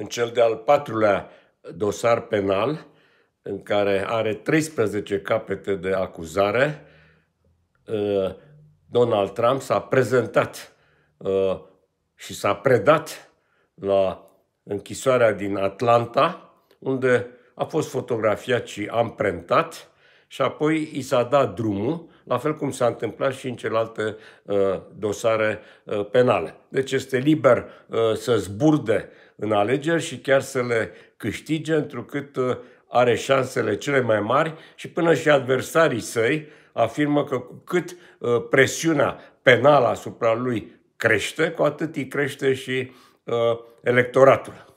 în cel de-al patrulea dosar penal, în care are 13 capete de acuzare, uh, Donald Trump s-a prezentat uh, și s-a predat la închisoarea din Atlanta, unde a fost fotografiat și amprentat și apoi i s-a dat drumul, la fel cum s-a întâmplat și în celelalte uh, dosare uh, penale. Deci este liber uh, să zburde în alegeri și chiar să le câștige, întrucât are șansele cele mai mari și până și adversarii săi afirmă că cu cât presiunea penală asupra lui crește, cu atât îi crește și electoratul.